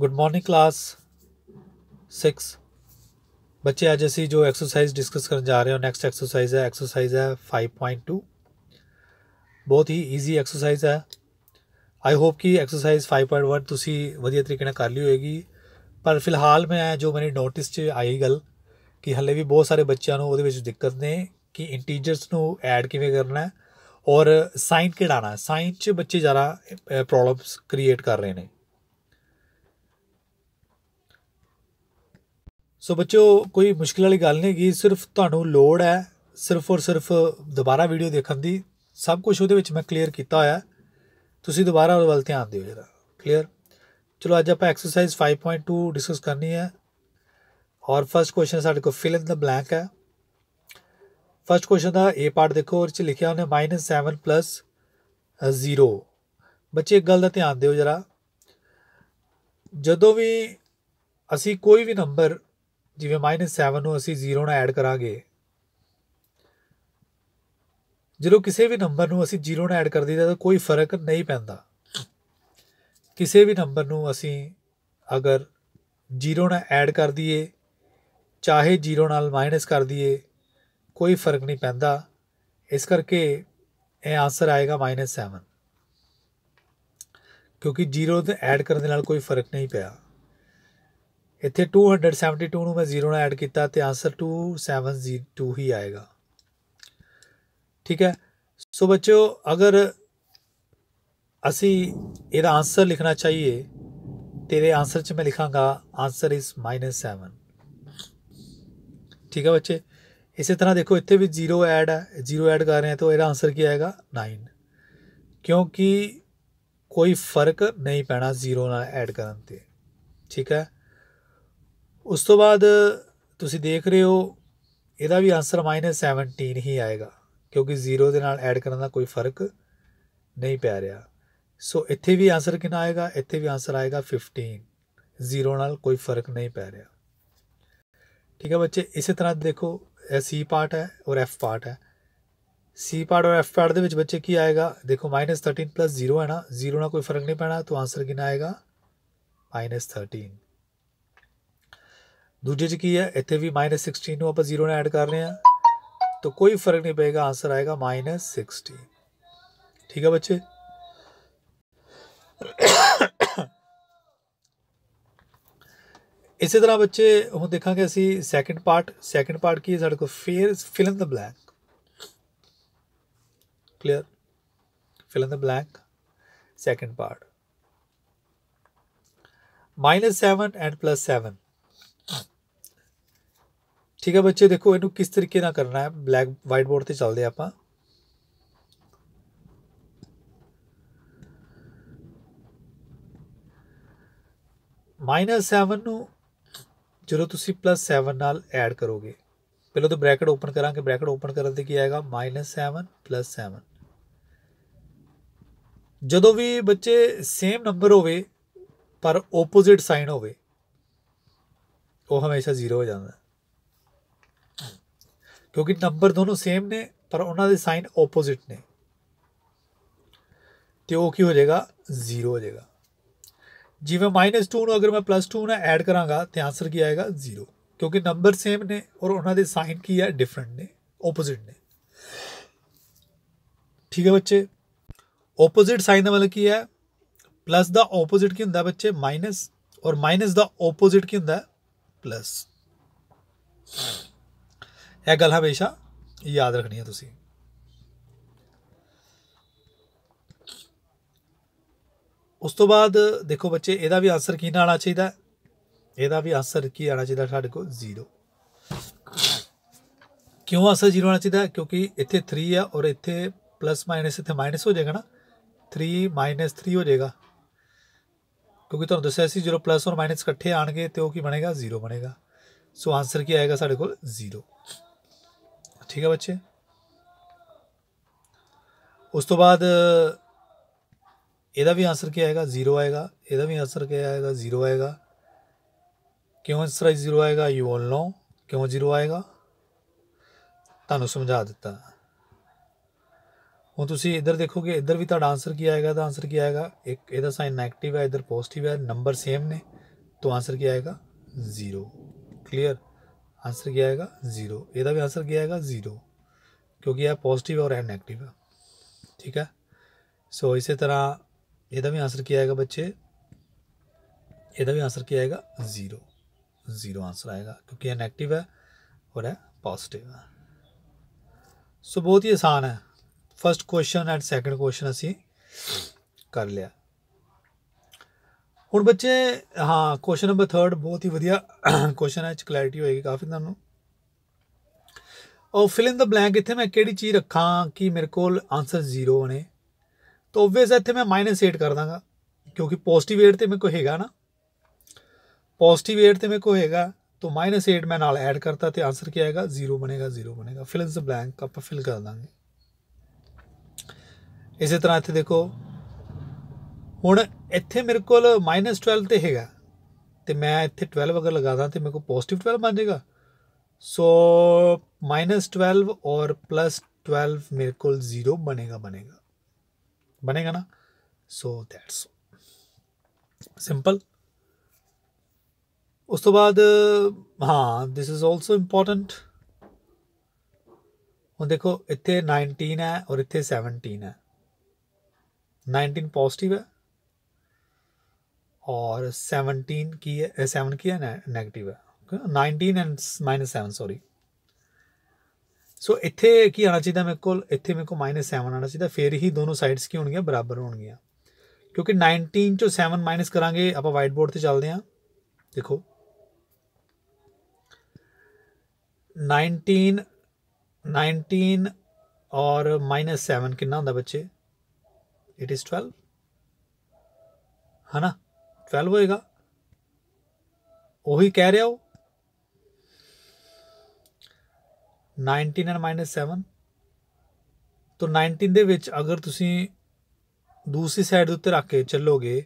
good morning class six बच्चे आज अभी जो एक्सरसाइज डिस्कस करने जा रहे हो नेक्स्ट एक्सरसाइज है एक्सरसाइज है फाइव पॉइंट टू बहुत ही ईजी एक्सरसाइज है आई होप कि एक्सरसाइज फाइव पॉइंट वन तुम्हें वजिए तरीके कर ली होगी पर फिलहाल मैं जो मैंने नोटिस आई गल कि हले भी बहुत सारे बच्चों वो दिक्कत ने कि इंटीजर्स नड किमें करना है और साइन कड़ा साइन च बच्चे ज़्यादा प्रॉब्लम्स क्रिएट कर रहे हैं ਸੋ ਬੱਚੋ ਕੋਈ ਮੁਸ਼ਕਿਲ ਵਾਲੀ ਗੱਲ ਨਹੀਂ ਗਈ ਸਿਰਫ ਤੁਹਾਨੂੰ ਲੋੜ ਹੈ ਸਿਰਫ ਔਰ ਸਿਰਫ ਦੁਬਾਰਾ ਵੀਡੀਓ ਦੇਖਣ ਦੀ ਸਭ ਕੁਝ ਉਹਦੇ ਵਿੱਚ ਮੈਂ ਕਲੀਅਰ ਕੀਤਾ ਹੋਇਆ ਤੁਸੀਂ ਦੁਬਾਰਾ ਉਹਦੇ ਵੱਲ ਧਿਆਨ ਦਿਓ ਜਰਾ ਕਲੀਅਰ ਚਲੋ ਅੱਜ ਆਪਾਂ ਐਕਸਰਸਾਈਜ਼ 5.2 ਡਿਸਕਸ ਕਰਨੀ ਹੈ ਔਰ ਫਰਸਟ ਕੁਐਸਚਨ ਸਾਡੇ ਕੋਲ ਫਿਲ ਇਨ ਦਾ ਬਲੈਂਕ ਹੈ ਫਰਸਟ ਕੁਐਸਚਨ ਦਾ ਏ ਪਾਰਟ ਦੇਖੋ ਔਰ ਚ ਲਿਖਿਆ ਉਹਨੇ -7 0 ਬੱਚੇ ਇੱਕ ਗੱਲ ਦਾ ਧਿਆਨ ਦਿਓ ਜਰਾ ਜਦੋਂ ਵੀ ਅਸੀਂ ਕੋਈ ਵੀ ਨੰਬਰ ਜਿਵੇਂ -7 ਨੂੰ ਅਸੀਂ 0 ਨਾਲ ਐਡ ਕਰਾਂਗੇ ਜਦੋਂ ਕਿਸੇ ਵੀ ਨੰਬਰ ਨੂੰ ਅਸੀਂ 0 ਨਾਲ ਐਡ ਕਰ ਦਈਦਾ ਤਾਂ ਕੋਈ ਫਰਕ ਨਹੀਂ ਪੈਂਦਾ ਕਿਸੇ ਵੀ ਨੰਬਰ ਨੂੰ ਅਸੀਂ ਅਗਰ 0 ਨਾਲ ਐਡ ਕਰ ਦਈਏ ਚਾਹੇ 0 ਨਾਲ ਮਾਈਨਸ ਕਰ ਦਈਏ ਕੋਈ ਫਰਕ ਨਹੀਂ ਪੈਂਦਾ ਇਸ ਕਰਕੇ ਇਹ ਆਨਸਰ ਆਏਗਾ -7 ਕਿਉਂਕਿ 0 ਤੇ ਐਡ ਕਰਨ ਦੇ ਨਾਲ ਕੋਈ ਫਰਕ ਨਹੀਂ ਪਿਆ ਇੱਥੇ 272 ਨੂੰ ਮੈਂ 0 ਨਾਲ ਐਡ ਕੀਤਾ ਤੇ ਆਨਸਰ 272 ਹੀ ਆਏਗਾ ਠੀਕ ਹੈ ਸੋ ਬੱਚਿਓ ਅਗਰ ਅਸੀਂ ਇਹਦਾ ਆਨਸਰ ਲਿਖਣਾ ਚਾਹੀਏ ਤੇਰੇ ਆਨਸਰ 'ਚ ਮੈਂ ਲਿਖਾਂਗਾ ਆਨਸਰ ਇਜ਼ -7 ਠੀਕ ਹੈ ਬੱਚੇ ਇਸੇ ਤਰ੍ਹਾਂ ਦੇਖੋ ਇੱਥੇ ਵੀ 0 ਐਡ ਹੈ 0 ਐਡ ਕਰ ਰਹੇ ਹਾਂ ਤਾਂ ਇਹਦਾ ਆਨਸਰ ਕੀ ਆਏਗਾ 9 ਕਿਉਂਕਿ ਕੋਈ ਫਰਕ ਨਹੀਂ ਪੈਣਾ 0 ਨਾਲ ਐਡ ਕਰਨ ਤੇ ਠੀਕ ਹੈ उस तो बाद तुसी देख रहे हो यदा भी आंसर माइनस सैवनटीन ही आएगा क्योंकि जीरो के नड करने का कोई फर्क नहीं पै रहा सो इतें भी आंसर कि आएगा इतने भी आंसर आएगा फिफ्टीन जीरो नाल कोई फर्क नहीं पै रहा ठीक है बच्चे इस तरह देखो सी पार्ट है और एफ पार्ट है सी पार्ट और एफ पार्ट के बच्चे की आएगा देखो माइनस थर्टीन प्लस जीरो है ना जीरो ना कोई फर्क नहीं पैना तो आंसर कि आएगा माइनस थर्टीन दूजे च की है इतने भी माइनस सिक्सटीन आप जीरो ने ऐड कर रहे हैं तो कोई फर्क नहीं पेगा आंसर आएगा माइनस सिक्सटीन ठीक है बच्चे इस तरह बच्चे हम देखा असी सैकेंड पार्ट सैकेंड पार्ट की है साढ़े को फेर fill in the blank clear fill in the blank second part minus seven and plus seven ਠੀਕ ਹੈ ਬੱਚੇ ਦੇਖੋ ਇਹਨੂੰ ਕਿਸ ਤਰੀਕੇ ਨਾਲ ਕਰਨਾ ਹੈ ਬਲੈਕ ਵਾਈਟ ਬੋਰਡ ਤੇ ਚੱਲਦੇ ਆਪਾਂ -7 ਨੂੰ ਜਦੋਂ ਤੁਸੀਂ +7 ਨਾਲ ਐਡ ਕਰੋਗੇ ਪਹਿਲਾਂ ਤਾਂ ਬ੍ਰੈਕਟ ਓਪਨ ਕਰਾਂਗੇ ਬ੍ਰੈਕਟ ਓਪਨ ਕਰਨ ਤੇ ਕੀ ਆਏਗਾ -7 7 ਜਦੋਂ ਵੀ ਬੱਚੇ ਸੇਮ ਨੰਬਰ ਹੋਵੇ ਪਰ ਆਪੋਜ਼ਿਟ ਸਾਈਨ ਹੋਵੇ वो ਹਮੇਸ਼ਾ ਜ਼ੀਰੋ ਹੋ ਜਾਂਦਾ ਕਿਉਂਕਿ ਨੰਬਰ ਦੋਨੋਂ ਸੇਮ ਨੇ ਪਰ ਉਹਨਾਂ ਦੇ ਸਾਈਨ ਆਪੋਜ਼ਿਟ ਨੇ ਤੇ ਉਹ ਕੀ ਹੋ ਜਾਏਗਾ ਜ਼ੀਰੋ ਹੋ ਜਾਏਗਾ ਜਿਵੇਂ -2 ਨੂੰ ਅਗਰ ਮੈਂ +2 ਨਾਲ ਐਡ ਕਰਾਂਗਾ ਤੇ ਆਨਸਰ ਕੀ ਆਏਗਾ ਜ਼ੀਰੋ ਕਿਉਂਕਿ ਨੰਬਰ ਸੇਮ ਨੇ ਔਰ ਉਹਨਾਂ ਦੇ ਸਾਈਨ ਕੀ ਹੈ ਡਿਫਰੈਂਟ ਨੇ ਆਪੋਜ਼ਿਟ ਨੇ ठीक है बच्चे ओपोजिट साइन का मतलब की है प्लस द ओपोजिट की होंगे बच्चे माइनस और माइनस द ओपोजिट की होंगे प्लस यह गल हमेशा याद रखनी है तुम उस तो बाद देखो बच्चे यद भी आंसर की ना आना चाहिए यद भी आंसर की आना चाहिए साढ़े को जीरो क्यों आंसर जीरो आना चाहिए क्योंकि इतने थ्री है और इतने प्लस माइनस इतने माइनस हो जाएगा ना थ्री माइनस थ्री हो जाएगा ਕਿਉਂਕਿ ਤੁਹਾਨੂੰ ਦੱਸਿਆ ਸੀ ਜਦੋਂ ਪਲੱਸ ਔਰ ਮਾਈਨਸ ਇਕੱਠੇ ਆਣਗੇ ਤੇ ਉਹ ਕੀ ਬਣੇਗਾ ਜ਼ੀਰੋ ਬਣੇਗਾ ਸੋ ਆਨਸਰ ਕੀ ਆਏਗਾ ਸਾਡੇ ਕੋਲ ਜ਼ੀਰੋ ਠੀਕ ਹੈ ਬੱਚੇ ਉਸ ਤੋਂ ਬਾਅਦ ਇਹਦਾ ਵੀ ਆਨਸਰ ਕੀ ਆਏਗਾ ਜ਼ੀਰੋ ਆਏਗਾ ਇਹਦਾ ਵੀ ਆਨਸਰ ਕੀ ਆਏਗਾ ਜ਼ੀਰੋ ਆਏਗਾ ਕਿਉਂ ਆਨਸਰ ਤਰ੍ਹਾਂ ਜ਼ੀਰੋ ਆਏਗਾ ਯੂ ਆਲ ਨੋ ਕਿਉਂ ਜ਼ੀਰੋ ਆਏਗਾ ਤੁਹਾਨੂੰ ਸਮਝਾ ਦਿੱਤਾ हम तुम इधर देखोगे इधर भी ਤੁਹਾਡਾ आंसर की आएगा तो आंसर की आएगा एक ਇਹਦਾ साइन 네ਗੇਟਿਵ है इधर पॉजिटिव है नंबर सेम ने तो आंसर क्या आएगा ज़ीरो क्लीयर आंसर क्या आएगा ज़ीरो यदा भी आंसर क्या आएगा ज़ीरो क्योंकि यह पॉजिटिव है और यह नेगेटिव है ठीक है सो so, इसी तरह यद भी आंसर की आएगा बच्चे यद भी आंसर क्या आएगा ज़ीरो ज़ीरो आंसर आएगा क्योंकि यह नेगेटिव है और है पॉजिटिव है सो so, बहुत ही आसान है first question and second question ਅਸੀਂ ਕਰ ਲਿਆ ਹੁਣ ਬੱਚੇ ਹਾਂ ਕੁਐਸਚਨ ਨੰਬਰ 3 ਬਹੁਤ ਹੀ ਵਧੀਆ ਕੁਐਸਚਨ ਹੈ ਚ ਕਲੈਰਿਟੀ ਹੋਏਗੀ ਕਾਫੀ ਤੁਹਾਨੂੰ ਉਹ ਫਿਲ ਇਨ ਦਾ ਬਲੈਂਕ ਇੱਥੇ ਮੈਂ ਕਿਹੜੀ ਚੀਜ਼ ਰੱਖਾਂ ਕਿ ਮੇਰੇ ਕੋਲ ਆਨਸਰ 0 ਨੇ ਤਾਂ ਆਬਵੀਅਸ ਇੱਥੇ ਮੈਂ -8 ਕਰ ਦਾਂਗਾ ਕਿਉਂਕਿ ਪੋਜ਼ਿਟਿਵ 8 ਤੇ ਮੇਰੇ ਕੋਲ ਹੈਗਾ ਨਾ पॉजिटिव एट तो मेरे को हैगा तो माइनस एट मैं नाल ऐड करता तो आंसर क्या आएगा जीरो बनेगा जीरो बनेगा फिल इन द ब्लैंक आप फिल कर देंगे इस तरह इतने देखो हूँ इतने मेरे को माइनस ट्वैल्व तो है तो मैं इतने ट्वैल्व अगर लगा दा तो मेरे को पॉजिटिव ट्वैल्व बन जाएगा सो माइनस ट्वैल्व और प्लस ट्वेल्व मेरे को जीरो बनेगा बनेगा बनेगा ना सो दैट्स सिंपल उस तो बाद हाँ दिस इज ऑलसो इंपोर्टेंट हम देखो इतने नाइनटीन है और इतने सैवनटीन है नाइनटीन पॉजिटिव है और 17 की है सेवन की है नैगेटिव है nineteen and minus seven sorry so इत की आना चाहिए मेरे को इतने मेरे को माइनस सैवन आना चाहिए फिर ही दोनों साइड्स की होगी बराबर होनगियाँ क्योंकि नाइनटीन चो सैवन माइनस करा आप वाइट बोर्ड से चलते हैं देखो नाइनटीन नाइनटीन और माइनस सैवन कि बच्चे ਇਟ ਇਜ਼ 12 ਹਨਾ 12 ਹੋਏਗਾ ਉਹੀ ਕਹਿ ਰਿਹਾ ਉਹ 19 ਐਂਡ -7 ਤੋਂ 19 ਦੇ ਵਿੱਚ ਅਗਰ ਤੁਸੀਂ ਦੂਸਰੀ ਸਾਈਡ ਦੇ ਉੱਤੇ ਰੱਖ ਕੇ ਚੱਲੋਗੇ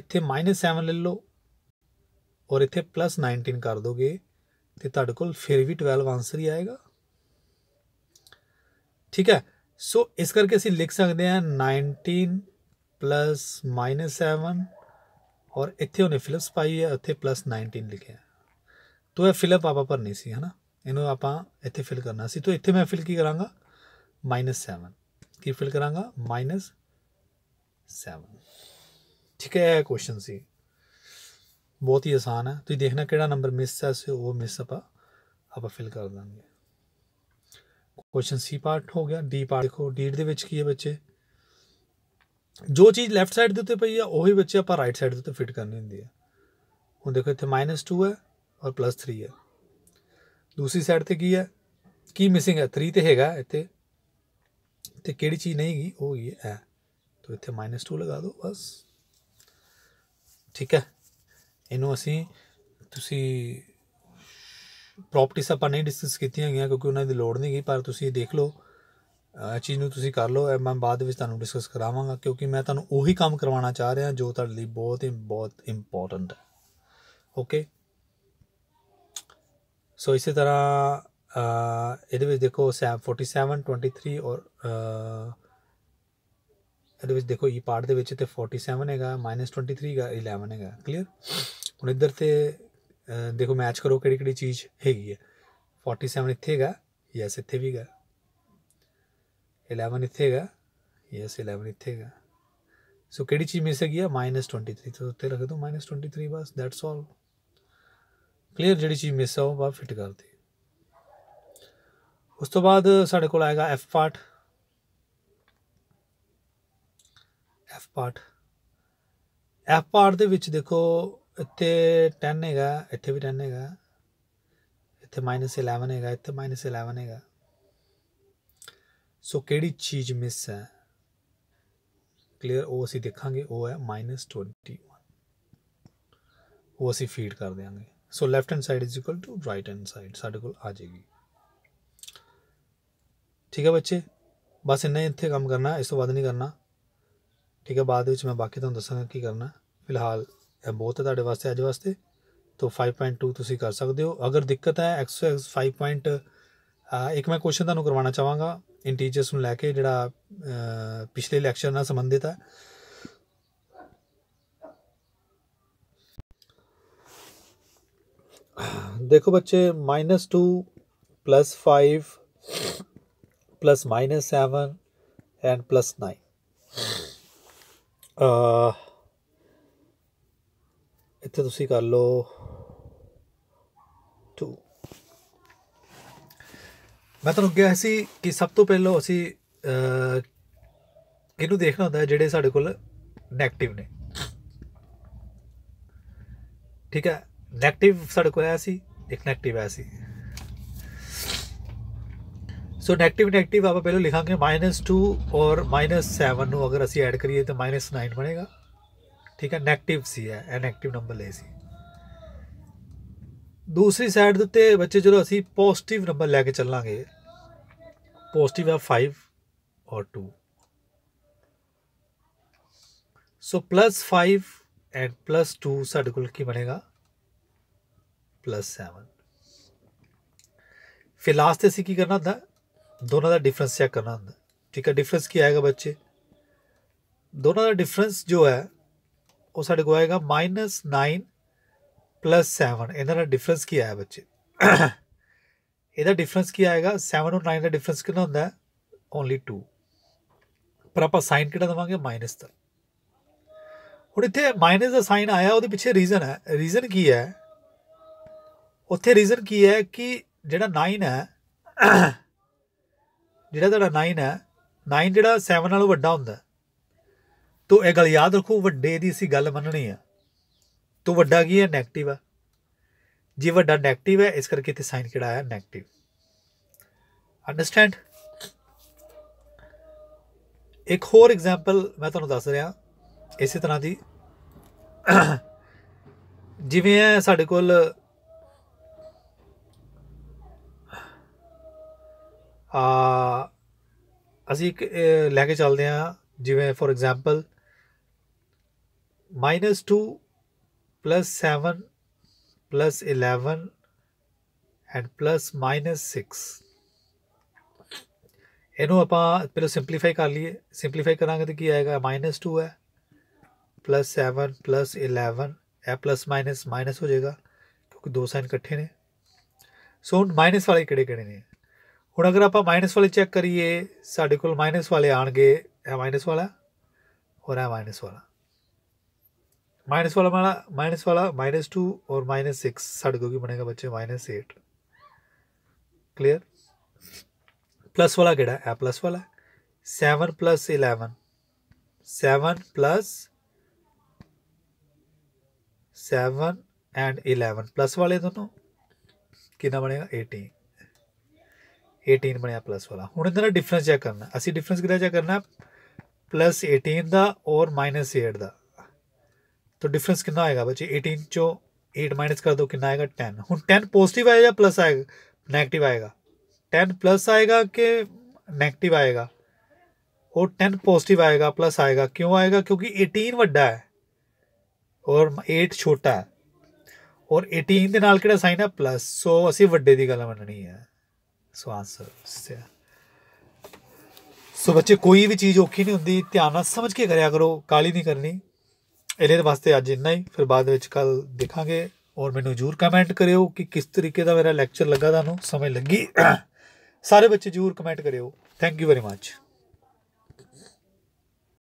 ਇੱਥੇ -7 ਲੈ ਲਓ ਔਰ ਇੱਥੇ +19 ਕਰ ਦੋਗੇ ਤੇ ਤੁਹਾਡੇ ਕੋਲ ਫਿਰ ਵੀ 12 ਆਨਸਰ ਹੀ ਆਏਗਾ ਠੀਕ ਹੈ ਸੋ ਇਸ ਕਰਕੇ ਅਸੀਂ ਲਿਖ ਸਕਦੇ ਹਾਂ 19 ਪਲੱਸ ਮਾਈਨਸ 7 ਔਰ ਇੱਥੇ ਉਹਨੇ ਫਿਲਪਸ ਪਾਈ ਹੈ ਇੱਥੇ ਪਲੱਸ 19 ਲਿਖਿਆ ਤੋ ਇਹ ਫਿਲਪ ਆਪਾਂ ਨਹੀਂ ਸੀ ਹਨਾ ਇਹਨੂੰ ਆਪਾਂ ਇੱਥੇ ਫਿਲ ਕਰਨਾ ਸੀ ਤੋ ਇੱਥੇ ਮੈਂ ਫਿਲ ਕੀ ਕਰਾਂਗਾ ਮਾਈਨਸ -7 ਕੀ ਫਿਲ ਕਰਾਂਗਾ ਮਾਈਨਸ -7 ਠੀਕ ਹੈ ਕੁਐਸਚਨ ਸੀ ਬਹੁਤ ਹੀ ਆਸਾਨ ਹੈ ਤੁਸੀਂ ਦੇਖਣਾ ਕਿਹੜਾ ਨੰਬਰ ਮਿਸ ਹੈ ਸੋ ਉਹ ਮਿਸ ਆਪਾਂ ਆਪਾਂ ਫਿਲ ਕਰ ਦਾਂਗੇ ਕੁਐਸਚਨ ਸੀ ਪਾਰਟ ਹੋ ਗਿਆ ਡੀ ਪਾਰਟ ਦੇਖੋ ਡੀਡ ਦੇ ਵਿੱਚ ਕੀ ਹੈ ਬੱਚੇ ਜੋ ਚੀਜ਼ ਲੈਫਟ ਸਾਈਡ ਦੇ ਉੱਤੇ ਪਈ ਆ ਉਹੀ ਬੱਚੇ ਆਪਾਂ ਰਾਈਟ ਸਾਈਡ ਦੇ ਉੱਤੇ ਫਿਟ ਕਰਨੀ ਹੁੰਦੀ ਹੈ ਹੁਣ ਦੇਖੋ ਇੱਥੇ -2 ਹੈ ਔਰ +3 ਹੈ ਦੂਸਰੀ ਸਾਈਡ ਤੇ ਕੀ ਹੈ ਕੀ ਮਿਸਿੰਗ ਹੈ 3 ਤੇ ਹੈਗਾ ਇੱਥੇ ਤੇ ਕਿਹੜੀ ਚੀਜ਼ ਨਹੀਂ ਗਈ ਉਹ ਹੀ ਹੈ ਤਾਂ ਇੱਥੇ -2 ਲਗਾ ਦਿਓ ਬਸ ਠੀਕ ਹੈ ਇਹਨੂੰ ਅਸੀਂ ਤੁਸੀਂ ਪ੍ਰੋਪਰਟੀਸ ਆਪਾਂ ਨਹੀਂ ਡਿਸਕਸ ਕੀਤੀਆਂ ਗਈਆਂ ਕਿਉਂਕਿ ਉਹਨਾਂ ਦੀ ਲੋੜ ਨਹੀਂ ਗਈ ਪਰ ਤੁਸੀਂ ਦੇਖ ਲਓ ਇਹ ਚੀਜ਼ ਨੂੰ ਤੁਸੀਂ ਕਰ ਲਓ ਮੈਂ ਬਾਅਦ ਵਿੱਚ ਤੁਹਾਨੂੰ ਡਿਸਕਸ ਕਰਾਵਾਂਗਾ ਕਿਉਂਕਿ ਮੈਂ ਤੁਹਾਨੂੰ ਉਹੀ ਕੰਮ ਕਰਵਾਉਣਾ ਚਾਹ ਰਿਹਾ ਜੋ ਤੁਹਾਡੇ ਲਈ ਬਹੁਤ ਹੀ ਬਹੁਤ ਇੰਪੋਰਟੈਂਟ ਹੈ ਓਕੇ ਸੋ ਇਸੇ ਤਰ੍ਹਾਂ ਇਹਦੇ ਵਿੱਚ ਦੇਖੋ 47 23 ਔਰ ਇਹਦੇ ਵਿੱਚ ਦੇਖੋ ਇਹ ਪਾਰਟ ਦੇ ਵਿੱਚ ਤੇ 47 ਹੈਗਾ -23 ਹੈਗਾ 11 ਹੈਗਾ ਕਲੀਅਰ ਹੁਣ ਇੱਧਰ ਤੇ देखो मैच करो कि चीज़ ਚੀਜ਼ ਹੈਗੀ ਹੈ 47 ਇੱਥੇ ਹੈਗਾ ਯੈਸ ਇੱਥੇ ਵੀ ਹੈਗਾ यस इलेवन ਹੈਗਾ सो कि चीज मिस है माइनस ट्वेंटी थ्री तो उत्ते रख दो माइनस ट्वेंटी थ्री बस दैट्स ऑल क्लीयर जी चीज़ मिस है वह फिट कर दी उस तो बाद साढ़े को आएगा F part F part F part के देखो इतने टेन है इतने भी टेन हैगा इतने माइनस इलेवन है इतने माइनस इलेवन है सो कि चीज मिस है क्लीयर वो असं देखा वो है माइनस ट्वेंटी वन वो असी फीड कर देंगे so left hand side is equal to right hand side साढ़े को आ जाएगी ठीक है बच्चे बस इन्ना इतने काम करना इस तो बाद नहीं करना ठीक है बाद मैं बाकी तुम दसागा की करना फिलहाल या बहुत है तेरे वास्ते अज वास्ते तो फाइव पॉइंट टू तुम कर सकते हो अगर दिक्कत है एक्स एक्स फाइव पॉइंट एक मैं क्वेश्चन तुम्हें करवाना चाहवागा इन टीचर्स में लैके जो पिछले लैक्चर न संबंधित है देखो बच्चे minus two plus five plus minus seven and plus nine ਇੱਥੇ ਤੁਸੀਂ ਕਰ ਲਓ 2 ਮੈਂ ਤੁਹਾਨੂੰ ਕਿਹਾ ਸੀ ਕਿ ਸਭ ਤੋਂ ਪਹਿਲਾਂ ਅਸੀਂ ਇਹਨੂੰ ਦੇਖਣਾ ਹੁੰਦਾ ਜਿਹੜੇ ਸਾਡੇ ਕੋਲ 네ਗੇਟਿਵ ਨੇ ਠੀਕ ਹੈ 네ਗੇਟਿਵ ਸਾਡੇ ਕੋਲ ਆਇਆ ਸੀ ਇੱਕ 네ਗੇਟਿਵ ਆਇਆ ਸੀ ਸੋ 네ਗੇਟਿਵ 네ਗੇਟਿਵ ਆਪਾਂ ਪਹਿਲਾਂ ਲਿਖਾਂਗੇ -2 ਔਰ -7 ਨੂੰ ਅਗਰ ਅਸੀਂ ਐਡ ਕਰੀਏ ਤਾਂ -9 ਬਣੇਗਾ ਠੀਕ ਹੈ 네ਗੇਟਿਵ ਸੀ ਹੈ ਐਨ ਐਕਟਿਵ ਨੰਬਰ ਲਏ ਸੀ ਦੂਸਰੀ ਸਾਈਡ ਦੇ ਉੱਤੇ ਬੱਚੇ ਜਦੋਂ ਅਸੀਂ ਪੋਜ਼ਿਟਿਵ ਨੰਬਰ ਲੈ ਕੇ ਚੱਲਾਂਗੇ ਪੋਜ਼ਿਟਿਵ ਹੈ 5 ਔਰ 2 ਸੋ +5 ਐਂਡ +2 ਸਾਡੇ ਕੋਲ ਕੀ ਬਣੇਗਾ +7 ਫਿਰ ਲਾਸਟ ਤੇ ਅਸੀਂ ਕੀ ਕਰਨਾ ਹੁੰਦਾ ਦੋਨਾਂ ਦਾ ਡਿਫਰੈਂਸ ਚੈੱਕ ਕਰਨਾ ਹੁੰਦਾ ਠੀਕ ਹੈ ਡਿਫਰੈਂਸ ਕੀ ਆਏਗਾ ਬੱਚੇ ਦੋਨਾਂ ਦਾ ਡਿਫਰੈਂਸ ਜੋ है ਉਹ ਸਾਡੇ ਕੋਲ ਆਏਗਾ -9 7 ਇਹਨਾਂ ਦਾ ਡਿਫਰੈਂਸ ਕੀ ਆਇਆ ਬੱਚੇ ਇਹਦਾ ਡਿਫਰੈਂਸ ਕੀ ਆਏਗਾ 7 ਔਰ 9 ਦਾ ਡਿਫਰੈਂਸ ਕਿੰਨਾ ਹੁੰਦਾ ਓਨਲੀ 2 ਪਰ ਆਪਾਂ ਸਾਈਨ ਕਿਹੜਾ ਦਵਾਂਗੇ ਮਾਈਨਸ ਦਾ ਹੁਣ ਇੱਥੇ ਮਾਈਨਸ ਦਾ ਸਾਈਨ ਆਇਆ ਉਹਦੇ ਪਿੱਛੇ ਰੀਜ਼ਨ ਹੈ ਰੀਜ਼ਨ ਕੀ ਹੈ ਉੱਥੇ ਰੀਜ਼ਨ ਕੀ ਹੈ ਕਿ ਜਿਹੜਾ 9 ਹੈ ਜਿਹੜਾ ਤੁਹਾਡਾ 9 ਹੈ 9 ਜਿਹੜਾ 7 ਨਾਲੋਂ ਵੱਡਾ ਹੁੰਦਾ ਤੋ ਇਹ ਗੱਲ ਯਾਦ ਰੱਖੋ ਵੱਡੇ ਦੀ ਸੀ ਗੱਲ ਮੰਨਣੀ ਆ ਤੋ ਵੱਡਾ ਕੀ ਹੈ 네ਗੇਟਿਵ ਆ ਜੇ ਵੱਡਾ 네ਗੇਟਿਵ ਹੈ ਇਸ ਕਰਕੇ ਇੱਥੇ ਸਾਈਨ ਕਿਹੜਾ ਆਇਆ 네ਗੇਟਿਵ ਅੰਡਰਸਟੈਂਡ ਇੱਕ ਹੋਰ ਐਗਜ਼ਾਮਪਲ ਮੈਂ ਤੁਹਾਨੂੰ ਦੱਸ ਰਿਹਾ ਇਸੇ ਤਰ੍ਹਾਂ ਦੀ ਜਿਵੇਂ ਹੈ ਸਾਡੇ ਕੋਲ ਆ ਅਸੀਂ ਇੱਕ ਲੈ ਕੇ ਚੱਲਦੇ ਆ ਜਿਵੇਂ for example minus two plus seven plus eleven and plus minus six आप पहले सिंपलीफाई कर लिए सिंपलीफाई करा तो ਤਾਂ आएगा माइनस टू है plus seven plus eleven a plus minus minus हो जाएगा क्योंकि दो साइन कट्ठे ने सो हूँ माइनस वाले किड़े हूँ अगर आप माइनस वाले चैक करिए माइनस वाले आए माइनस वाला और माइनस वाला माइनस वाला माला माइनस वाला माइनस टू और माइनस सिक्स सड़ क्योंकि बनेगा बच्चे माइनस एट क्लियर प्लस वाला केड़ा प्लस वाला seven plus eleven seven plus seven and eleven plus वाले दोनों कि बनेगा एटीन एटीन बनेगा प्लस वाला हूँ इतना डिफरेंस चेक करना असं डिफरेंस कि चेक करना प्लस एटीन का और माइनस एट का तो डिफरेंस कितना आएगा बच्चे एटीन चो एट माइनस कर दो कितना आएगा टेन हूँ टेन पॉजिटिव आएगा या प्लस आएगा नेगेटिव आएगा टेन प्लस आएगा कि नेगेटिव आएगा और टेन पॉजिटिव आएगा प्लस आएगा क्यों आएगा क्योंकि एटीन व्डा है और एट छोटा है और एटीन के ਨਾਲ ਕਿਹੜਾ ਸਾਈਨ ਹੈ ਪਲੱਸ ਸੋ ਅਸੀਂ ਵੱਡੇ ਦੀ ਗੱਲ ਮੰਨਣੀ ਹੈ ਸੋ ਆਨਸਰ ਸੋ ਬੱਚੇ ਕੋਈ ਵੀ ਚੀਜ਼ ਔਖੀ ਨਹੀਂ ਹੁੰਦੀ ਧਿਆਨ ਨਾਲ ਸਮਝ ਕੇ ਕਰਿਆ ਕਰੋ ਕਾਲੀ ਇਹਦੇ ਵਾਸਤੇ ਅੱਜ ਇੰਨਾ ਹੀ ਫਿਰ ਬਾਅਦ ਵਿੱਚ ਕੱਲ ਦੇਖਾਂਗੇ ਔਰ ਮੈਨੂੰ ਜੂਰ ਕਮੈਂਟ ਕਰਿਓ ਕਿ ਕਿਸ ਤਰੀਕੇ ਦਾ ਮੇਰਾ ਲੈਕਚਰ ਲੱਗਾ ਤੁਹਾਨੂੰ ਸਮਝ ਲੱਗੀ ਸਾਰੇ ਬੱਚੇ ਜੂਰ ਕਮੈਂਟ ਕਰਿਓ ਥੈਂਕ ਯੂ ਵੈਰੀ ਮੱਚ